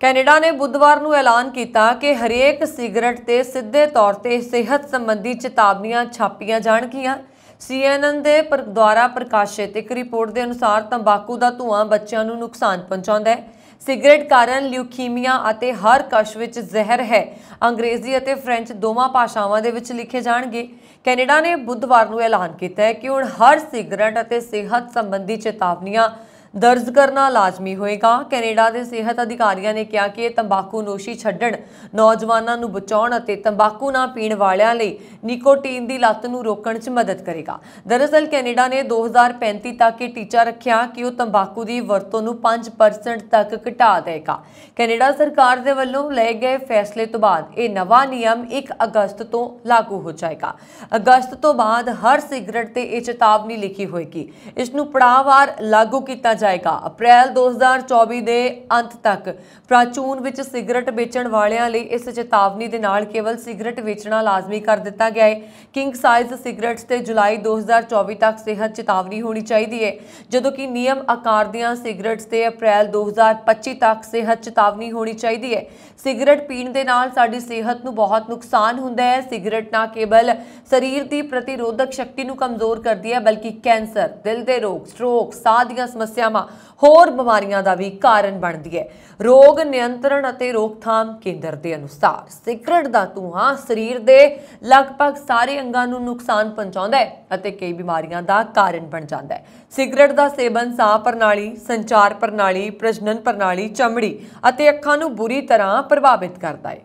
Canada ਨੇ ਬੁੱਧਵਾਰ ਨੂੰ ਐਲਾਨ ਕੀਤਾ ਕਿ ਹਰੇਕ ਸਿਗਰਟ ਤੇ ਸਿੱਧੇ ਤੌਰ ਤੇ ਸਿਹਤ ਸੰਬੰਧੀ ਚੇਤਾਵਨੀਆਂ ਛਾਪੀਆਂ ਜਾਣਗੀਆਂ ਸੀਐਨਐਨ ਦੇ ਦੁਆਰਾ ਪ੍ਰਕਾਸ਼ਿਤ ਇੱਕ ਰਿਪੋਰਟ ਦੇ ਅਨੁਸਾਰ ਤੰਬਾਕੂ ਦਾ ਧੂਆਂ ਬੱਚਿਆਂ ਨੂੰ ਨੁਕਸਾਨ ਪਹੁੰਚਾਉਂਦਾ ਹੈ ਸਿਗਰਟ ਕਾਰਨ ਲਿਊਕੀਮੀਆ ਅਤੇ ਹਰ ਕਸ਼ ਵਿੱਚ ਜ਼ਹਿਰ ਹੈ ਅੰਗਰੇਜ਼ੀ ਅਤੇ ਫ੍ਰੈਂਚ ਦੋਵਾਂ ਭਾਸ਼ਾਵਾਂ ਦੇ ਵਿੱਚ ਲਿਖੇ ਜਾਣਗੇ ਕੈਨੇਡਾ ਨੇ ਬੁੱਧਵਾਰ ਨੂੰ ਐਲਾਨ ਕੀਤਾ ਹੈ ਕਿ ਹੁਣ ਹਰ ਸਿਗਰਟ ਅਤੇ ਸਿਹਤ ਸੰਬੰਧੀ ਚੇਤਾਵਨੀਆਂ ਦਰਜ ਕਰਨਾ ਲਾਜ਼ਮੀ ਹੋਏਗਾ ਕੈਨੇਡਾ ਦੇ ਸਿਹਤ ਅਧਿਕਾਰੀਆਂ ਨੇ ਕਿਹਾ ਕਿ ਤੰਬਾਕੂ ਨੋਸ਼ੀ ਛੱਡਣ ਨੌਜਵਾਨਾਂ ਨੂੰ ਬਚਾਉਣ ਅਤੇ ਤੰਬਾਕੂ ਨਾ ਪੀਣ ਵਾਲਿਆਂ ਲਈ ਨਿਕੋਟੀਨ ਦੀ ਲਤ ਨੂੰ ਰੋਕਣ 'ਚ ਮਦਦ ਕਰੇਗਾ ਦਰਅਸਲ ਕੈਨੇਡਾ ਨੇ 2035 ਤੱਕ ਇਹ ਟੀਚਾ ਰੱਖਿਆ ਕਿ ਉਹ ਤੰਬਾਕੂ ਦੀ ਵਰਤੋਂ ਨੂੰ 5% ਤੱਕ ਘਟਾ ਦੇਗਾ ਕੈਨੇਡਾ ਸਰਕਾਰ ਦੇ ਵੱਲੋਂ ਲਏ ਗਏ ਫੈਸਲੇ ਤੋਂ ਬਾਅਦ ਇਹ ਨਵਾਂ ਨਿਯਮ 1 ਅਗਸਤ ਤੋਂ ਲਾਗੂ ਹੋ ਜਾਏਗਾ ਅਗਸਤ ਤੋਂ ਬਾਅਦ ਹਰ ਸਿਗਰਟ ਤੇ ਇਹ ਚੇਤਾਵਨੀ ਲਿਖੀ ਹੋਏਗੀ ਇਸ ਨੂੰ ਪੜਾਵਾਰ ਲਾਗੂ ਕੀਤਾ ਜਾਏਗਾ ਅਪ੍ਰੈਲ 2024 ਦੇ ਅੰਤ ਤੱਕ ਪ੍ਰਾਚੂਨ ਵਿੱਚ ਸਿਗਰਟ ਵੇਚਣ ਵਾਲਿਆਂ ਲਈ ਇਸ ਚੇਤਾਵਨੀ ਦੇ ਨਾਲ ਕੇਵਲ ਸਿਗਰਟ ਵੇਚਣਾ ਲਾਜ਼ਮੀ ਕਰ ਦਿੱਤਾ ਗਿਆ ਹੈ ਕਿੰਗ ਸਾਈਜ਼ ਸਿਗਰਟਸ ਤੇ ਜੁਲਾਈ 2024 ਤੱਕ ਸਿਹਤ ਚੇਤਾਵਨੀ ਹੋਣੀ ਚਾਹੀਦੀ ਹੈ ਜਦੋਂ ਕਿ ਨਿਯਮ ਆਕਾਰ ਦੀਆਂ ਸਿਗਰਟਸ ਤੇ ਅਪ੍ਰੈਲ 2025 ਤੱਕ ਸਿਹਤ ਚੇਤਾਵਨੀ ਹੋਣੀ ਚਾਹੀਦੀ ਹੈ ਸਿਗਰਟ ਪੀਣ ਦੇ ਨਾਲ ਸਾਡੀ ਸਿਹਤ ਨੂੰ ਬਹੁਤ ਨੁਕਸਾਨ ਹੁੰਦਾ ਹੈ ਸਿਗਰਟ ਨਾ ਕੇਵਲ ਸਰੀਰ ਦੀ ਪ੍ਰਤੀਰੋਧਕ ਸ਼ਕਤੀ ਨੂੰ ਕਮਜ਼ੋਰ ਕਰਦੀ ਹੈ ਬਲਕਿ ਕੈਂਸਰ ਦਿਲ ਦੇ ਰੋਗ ਸਟ੍ਰੋਕ ਸਾਹ ਦੀਆਂ ਸਮੱਸਿਆਵਾਂ ਸਮੱਸਿਆਵਾਂ ਹੋਰ ਬਿਮਾਰੀਆਂ ਦਾ ਵੀ ਕਾਰਨ ਬਣਦੀ ਹੈ ਰੋਗ ਨਿਯੰਤਰਣ ਅਤੇ ਰੋਕਥਾਮ ਕੇਂਦਰ ਦੇ ਅਨੁਸਾਰ ਸਿਗਰਟ ਦਾ ਧੂਆਂ ਸਰੀਰ ਦੇ ਲਗਭਗ ਸਾਰੇ ਅੰਗਾਂ ਨੂੰ ਨੁਕਸਾਨ ਪਹੁੰਚਾਉਂਦਾ ਹੈ ਅਤੇ ਕਈ ਬਿਮਾਰੀਆਂ ਦਾ ਕਾਰਨ ਬਣ ਜਾਂਦਾ ਹੈ ਸਿਗਰਟ ਦਾ ਸੇਵਨ ਸਾਹ ਪ੍ਰਣਾਲੀ ਸੰਚਾਰ ਪ੍ਰਣਾਲੀ ਪ੍ਰਜਨਨ ਪ੍ਰਣਾਲੀ ਚਮੜੀ ਅਤੇ ਅੱਖਾਂ ਨੂੰ ਬੁਰੀ ਤਰ੍ਹਾਂ ਪ੍ਰਭਾਵਿਤ ਕਰਦਾ ਹੈ